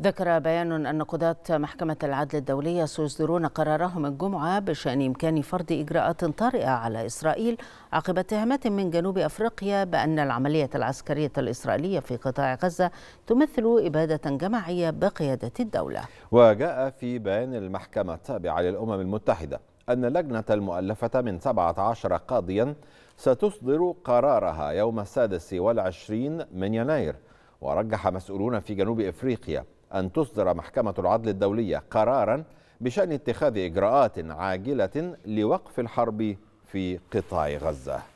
ذكر بيان أن قضاة محكمة العدل الدولية سيصدرون قرارهم الجمعة بشأن إمكان فرض إجراءات طارئة على إسرائيل عقب اتهامات من جنوب أفريقيا بأن العملية العسكرية الإسرائيلية في قطاع غزة تمثل إبادة جماعية بقيادة الدولة وجاء في بيان المحكمة التابعة للأمم المتحدة أن اللجنة المؤلفة من 17 قاضيا ستصدر قرارها يوم السادس والعشرين من يناير ورجح مسؤولون في جنوب إفريقيا أن تصدر محكمة العدل الدولية قرارا بشأن اتخاذ إجراءات عاجلة لوقف الحرب في قطاع غزة